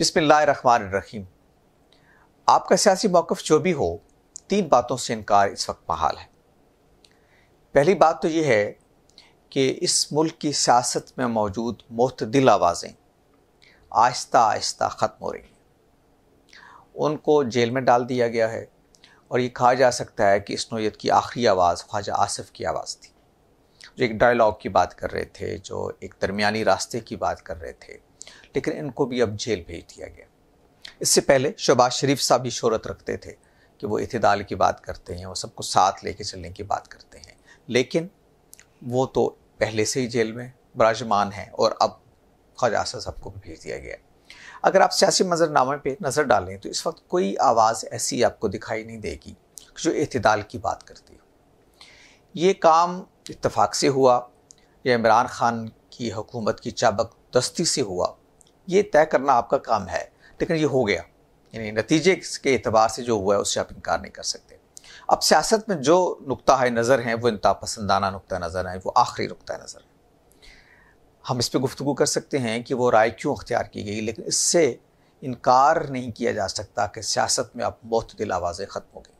रहीम आपका सियासी मौक़ जो भी हो तीन बातों से इनकार इस वक्त बहाल है पहली बात तो ये है कि इस मुल्क की सियासत में मौजूद मोतदिल आवाज़ें आहिस्ता आहिस्ता ख़त्म हो रही हैं उनको जेल में डाल दिया गया है और ये कहा जा सकता है कि इस नोयत की आखिरी आवाज़ ख्वाजा आसिफ की आवाज़ थी जो एक डायलॉग की बात कर रहे थे जो एक दरमिया रास्ते की बात कर रहे थे लेकिन इनको भी अब जेल भेज दिया गया इससे पहले शहबाज शरीफ साहब भी शहरत रखते थे कि वो इतदाल की बात करते हैं वो सबको साथ लेके चलने की बात करते हैं लेकिन वो तो पहले से ही जेल में विराजमान है और अब ख्वाजा साहब सबको भी भेज दिया गया अगर आप सियासी मंजरनामे पर नज़र डालें तो इस वक्त कोई आवाज़ ऐसी आपको दिखाई नहीं देगी जो इतदाल की बात करती हो ये काम इतफाक़ से हुआ या इमरान ख़ान की हुकूमत की चाबक दस्ती से हुआ ये तय करना आपका काम है लेकिन ये हो गया यानी नतीजे के अतबार से जो हुआ है उससे आप इनकार नहीं कर सकते अब सियासत में जो है नज़र हैं वो इंतहा पसंदाना नुकतः नज़र है वो आखिरी नुकतः नज़र है हम इस पर गुफ्तु कर सकते हैं कि वो राय क्यों अख्तियार की गई लेकिन इससे इनकार नहीं किया जा सकता कि सियासत में आप बहुत दिल आवाज़ें ख़त्म हो गई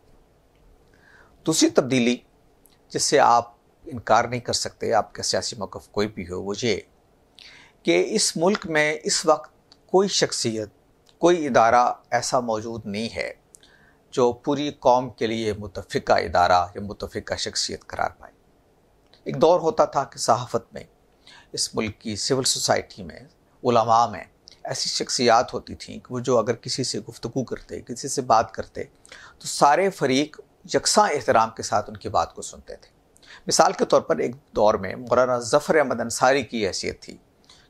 दूसरी तब्दीली जिससे आप इनकार नहीं कर सकते आपका सियासी मौक़ कोई भी हो वो ये कि इस मुल्क में इस वक्त कोई शख्सियत कोई इदारा ऐसा मौजूद नहीं है जो पूरी कौम के लिए मुतफ़ा इदारा या मुतफ़ा शख्सियत करार पाए एक दौर होता था कि सहाफ़त में इस मुल्क की सिविल सोसाइटी में उलमा में ऐसी शख्सियात होती थी कि वो जो अगर किसी से गुफ्तु करते किसी से बात करते तो सारे फरीक यकसा एहतराम के साथ उनकी बात को सुनते थे मिसाल के तौर पर एक दौर में मौलाना ज़फ़र अहमद अंसारी की हैसियत थी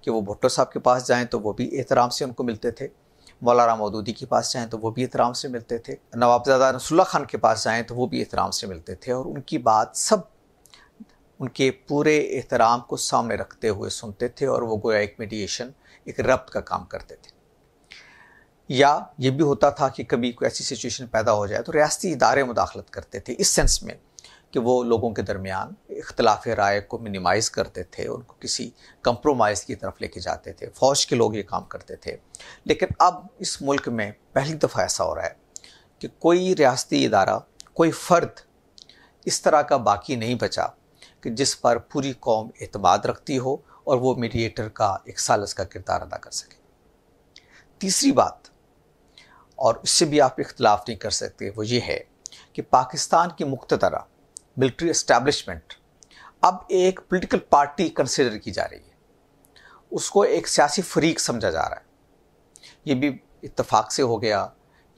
कि वो भुट्टो साहब के पास जाएँ तो वो भी एहतराम से उनको मिलते थे मौलाना मौदूदी के पास जाएँ तो वो भी एहतराम से मिलते थे नवाबजादा रसुल्ला ख़ान के पास जाएँ तो वो भी एहतराम से मिलते थे और उनकी बात सब उनके पूरे एहतराम को सामने रखते हुए सुनते थे और वो गोया एक मेडिएशन एक रब्त का काम करते थे या ये भी होता था कि कभी कोई ऐसी सिचुएशन पैदा हो जाए तो रियासती इदारे मुदाखलत करते थे इस सेंस में कि वो लोगों के दरमियान इख्तलाफ राय को मिनिमाइज़ करते थे उनको किसी कंप्रोमाइज़ की तरफ लेके जाते थे फ़ौज के लोग ये काम करते थे लेकिन अब इस मुल्क में पहली दफ़ा ऐसा हो रहा है कि कोई रियाती इदारा कोई फ़र्द इस तरह का बाकी नहीं बचा कि जिस पर पूरी कौम अतमाद रखती हो और वो मीडिएटर का एक सालस का किरदार अदा कर सके तीसरी बात और उससे भी आप इख्तलाफ नहीं कर सकते वो ये है कि पाकिस्तान की मुख्तरा मिलिट्री एस्टैब्लिशमेंट अब एक पॉलिटिकल पार्टी कंसिडर की जा रही है उसको एक सियासी फरीक समझा जा रहा है ये भी इतफाक़ से हो गया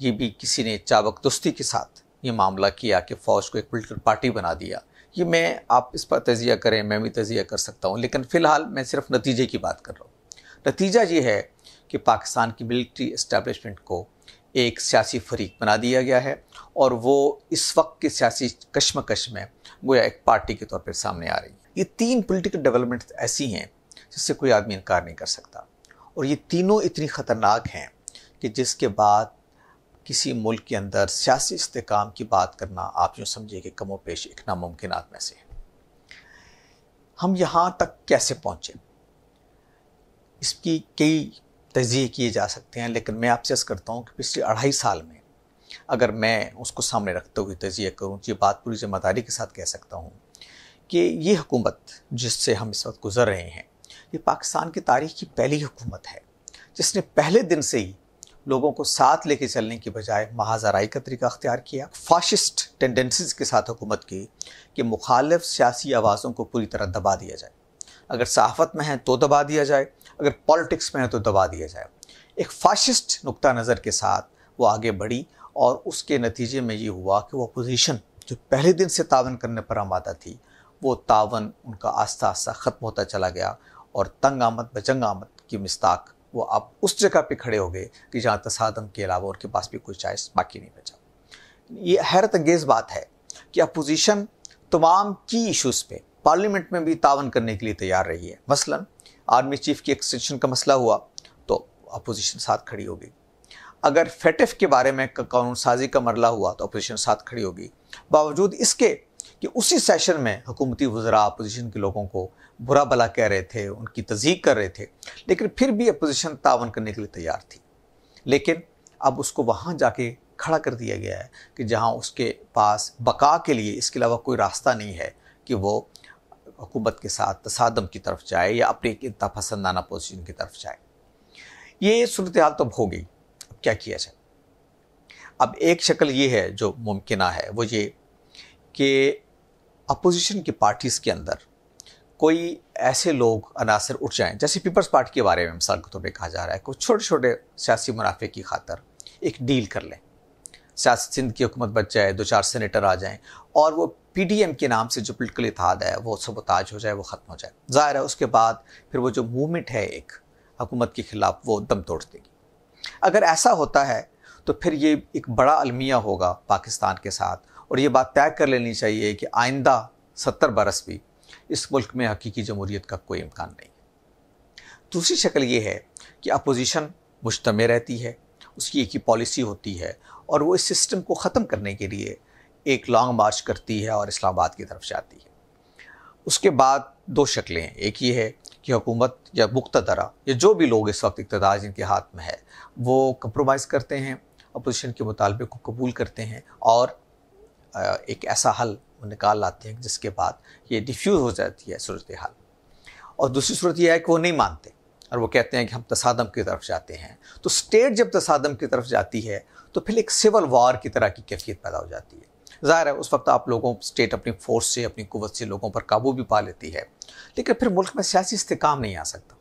ये भी किसी ने चाबक दुस्ती के साथ ये मामला किया कि फ़ौज को एक पोलिटिकल पार्टी बना दिया ये मैं आप इस पर तजिया करें मैं भी तजिया कर सकता हूँ लेकिन फ़िलहाल मैं सिर्फ नतीजे की बात कर रहा हूँ नतीजा ये है कि पाकिस्तान की मिलिट्री इस्टेबलिशमेंट को एक सियासी फरीक बना दिया गया है और वो इस वक्त की सियासी कश्मकश में गोया एक पार्टी के तौर पर सामने आ रही है ये तीन पोलिटिकल डेवलपमेंट ऐसी हैं जिससे कोई आदमी इनकार नहीं कर सकता और ये तीनों इतनी ख़तरनाक हैं कि जिसके बाद किसी मुल्क के अंदर सियासी इस्तेकाम की बात करना आप यूँ समझिए कि कमो पेश एक नामुमकिन में से है हम यहाँ तक कैसे पहुँचे इसकी कई तजिए किए जा सकते हैं लेकिन मैं आपसे अस करता हूँ कि पिछले अढ़ाई साल में अगर मैं उसको सामने रखते हुए तजिया करूँ तो ये बात पूरी ज़िम्मेदारी के साथ कह सकता हूँ कि ये हुकूमत जिससे हम इस वक्त गुज़र रहे हैं ये पाकिस्तान की तारीख की पहली हुकूमत है जिसने पहले दिन से ही लोगों को साथ लेके चलने के बजाय महाजराई का तरीका अख्तियार किया फाशिस्ट टेंडेंसीज़ के साथ हुकूमत की कि मुखालफ सियासी आवाज़ों को पूरी तरह दबा दिया जाए अगर सहाफ़त में है तो दबा दिया जाए अगर पॉलिटिक्स में है तो दबा दिया जाए एक फाशिस्ट नुक्ता नज़र के साथ वो आगे बढ़ी और उसके नतीजे में ये हुआ कि वो अपोजिशन जो पहले दिन से तावन करने पर आमादा थी वो तावन उनका आस्ता आस्ता ख़त्म होता चला गया और तंग आमद बजंग आमद की मिस्ताक वो अब उस जगह पे खड़े हो गए कि जहाँ तसादम के अलावा उनके पास भी कोई चाइस बाकी नहीं बचा ये हैरत अंगेज़ बात है कि अपोजिशन तमाम की इशूज़ पे पार्लियामेंट में भी तावन करने के लिए तैयार रही है मसलन आर्मी चीफ की एक्सटेंशन का मसला हुआ तो अपोजिशन साथ खड़ी होगी अगर फेटिफ के बारे में कानून साजी का मरला हुआ तो अपोजिशन साथ खड़ी होगी बावजूद इसके कि उसी सेशन में हुकूमती वजरा अपोजिशन के लोगों को बुरा भला कह रहे थे उनकी तजीक कर रहे थे लेकिन फिर भी अपोजिशन तावन करने के लिए तैयार थी लेकिन अब उसको वहाँ जाके खड़ा कर दिया गया है कि जहाँ उसके पास बका के लिए इसके अलावा कोई रास्ता नहीं है कि वो हुकूमत के साथ तसादम की तरफ जाए या अपने एक इंतहा पसंदाना पोजिशन की तरफ जाए ये सूरत हाल तो हो गई अब क्या किया जाए अब एक शक्ल ये है जो मुमकिन है वो ये कि अपोजिशन की पार्टीज़ के अंदर कोई ऐसे लोग अनासर उठ जाएं जैसे पीपल्स पार्टी के बारे में मिसाल के तौर पर कहा जा रहा है कुछ छोटे छोटे सियासी मुनाफे की खातर एक डील कर लें सियासत सिंध की हुकूमत बच जाए दो चार सेनेटर आ जाएँ और वो एम के नाम से जो पोलिटिकल इतिहाद है वो सबोताज हो जाए वो ख़त्म हो जाए ज़ाहिर है उसके बाद फिर वो जो मूवमेंट है एक हुकूमत के ख़िलाफ़ वो दम तोड़ देगी अगर ऐसा होता है तो फिर ये एक बड़ा अलमिया होगा पाकिस्तान के साथ और ये बात तय कर लेनी चाहिए कि आइंदा सत्तर बरस भी इस मुल्क में हकीकी जमहूरीत का कोई इम्कान नहीं दूसरी शक्ल ये है कि अपोजिशन मुश्तम रहती है उसकी एक ही पॉलिसी होती है और वो इस सिस्टम को ख़त्म करने के लिए एक लॉन्ग मार्च करती है और इस्लामाबाद की तरफ जाती है उसके बाद दो शक्लें हैं एक ये है कि हुकूमत या मुख्तरा या जो भी लोग इस वक्त इकतदार जिनके हाथ में है वो कंप्रोमाइज़ करते हैं अपोजिशन के मुतालबे को कबूल करते हैं और एक ऐसा हल निकाल लाते हैं जिसके बाद ये डिफ्यूज़ हो जाती है सूरत हाल और दूसरी सूरत यह है कि वो नहीं मानते और वो कहते हैं कि हम तसादम की तरफ जाते हैं तो स्टेट जब तसादम की तरफ जाती है तो फिर एक सिविल वार की तरह की कैफियत पैदा हो जाती है ज़ाहिर है उस वक्त आप लोगों स्टेट अपनी फ़ोर्स से अपनी कुत से लोगों पर काबू भी पा लेती है लेकिन फिर मुल्क में सियासी इस्तेकाम नहीं आ सकता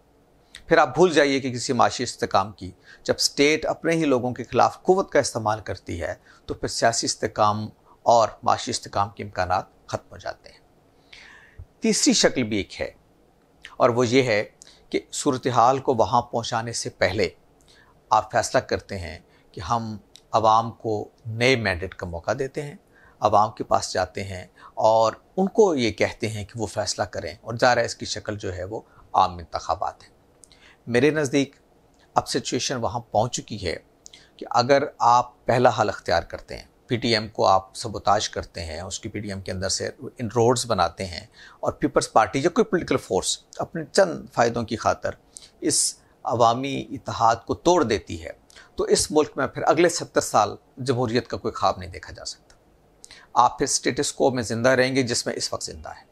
फिर आप भूल जाइए कि किसी माशी इस्तेकाम की जब स्टेट अपने ही लोगों के ख़िलाफ़ कुवत का इस्तेमाल करती है तो फिर सियासी इसकाम और माशी इस्तेकाम के इम्कान ख़त्म हो जाते हैं तीसरी शक्ल भी एक है और वो ये है कि सूरत हाल को वहाँ पहुँचाने से पहले आप फैसला करते हैं कि हम आवाम को नए मैंडेट का मौका देते हैं आवाम के पास जाते हैं और उनको ये कहते हैं कि वो फैसला करें और है इसकी शक्ल जो है वो आम इंतबात है मेरे नज़दीक अब सिचुएशन वहाँ पहुँच चुकी है कि अगर आप पहला हल अख्तियार करते हैं पीटीएम को आप सबोताज करते हैं उसकी पीटीएम के अंदर से इन रोड्स बनाते हैं और पीपल्स पार्टी या कोई पोलिटिकल फोर्स अपने चंद फ़ायदों की खातर इस अवामी इतिहाद को तोड़ देती है तो इस मुल्क में फिर अगले सत्तर साल जमहूरीत का कोई ख्वाब नहीं देखा जा सकता आप फिर स्टेटस को में ज़िंदा रहेंगे जिसमें इस वक्त ज़िंदा है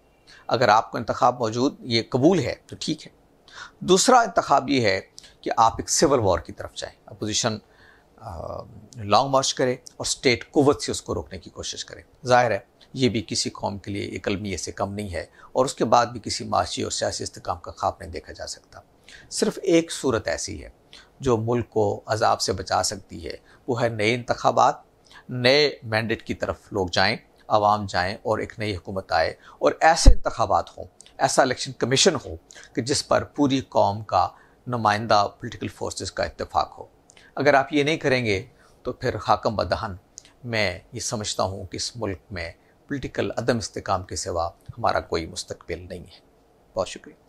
अगर आपको इंतखब मौजूद ये कबूल है तो ठीक है दूसरा इंतखब ये है कि आप एक सिविल वॉर की तरफ जाएँ अपोजिशन लॉन्ग मार्च करे और स्टेट कुवत से उसको रोकने की कोशिश करे जाहिर है ये भी किसी कौम के लिए एक अलमिए से कम नहीं है और उसके बाद भी किसी माशी और सियासी इसकाम का ख्वाब नहीं देखा जा सकता सिर्फ एक सूरत ऐसी है जो मुल्क को अजाब से बचा सकती है वो है नए इंतबात नए मैंडेट की तरफ लोग जाएँ आवाम जाएँ और एक नई हुकूमत आए और ऐसे इंतबात हों ऐसा इलेक्शन कमीशन हो कि जिस पर पूरी कौम का नुमाइंदा पोलिटिकल फोर्सेस का इतफाक़ हो अगर आप ये नहीं करेंगे तो फिर हाकम बदहन मैं ये समझता हूँ कि इस मुल्क में पोलिटिकल अदम इस्तेकाम के सिवा हमारा कोई मुस्तबिल नहीं है बहुत शुक्रिया